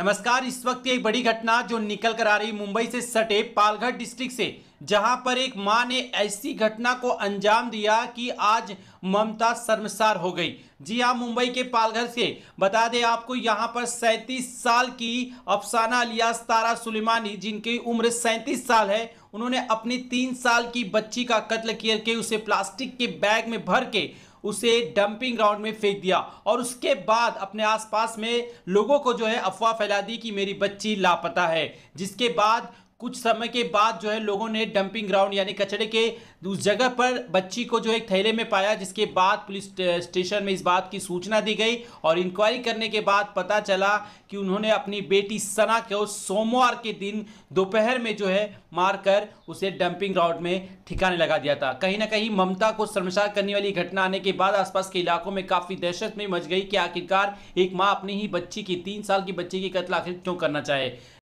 नमस्कार इस वक्त एक बड़ी घटना जो निकल कर आ रही मुंबई से सटे पालघर डिस्ट्रिक्ट से जहां पर एक मां ने ऐसी घटना को अंजाम दिया कि आज ममता शर्मसार हो गई जी हाँ मुंबई के पालघर से बता दें आपको यहां पर 37 साल की अफसाना अलियास तारा सुलेमानी जिनकी उम्र 37 साल है उन्होंने अपनी तीन साल की बच्ची का कत्ल करके उसे प्लास्टिक के बैग में भर के उसे डंपिंग ग्राउंड में फेंक दिया और उसके बाद अपने आसपास में लोगों को जो है अफवाह फैला दी कि मेरी बच्ची लापता है जिसके बाद कुछ समय के बाद जो है लोगों ने डंपिंग ग्राउंड यानी कचड़े के उस जगह पर बच्ची को जो है थैले में पाया जिसके बाद पुलिस स्टेशन में इस बात की सूचना दी गई और इंक्वायरी करने के बाद पता चला कि उन्होंने अपनी बेटी सना को सोमवार के दिन दोपहर में जो है मारकर उसे डंपिंग ग्राउंड में ठिकाने लगा दिया था कहीं ना कहीं ममता को शर्मसार करने वाली घटना आने के बाद आसपास के इलाकों में काफ़ी दहशत में मच गई कि आखिरकार एक माँ अपनी ही बच्ची की तीन साल की बच्ची की कत्ल आखिर क्यों करना चाहे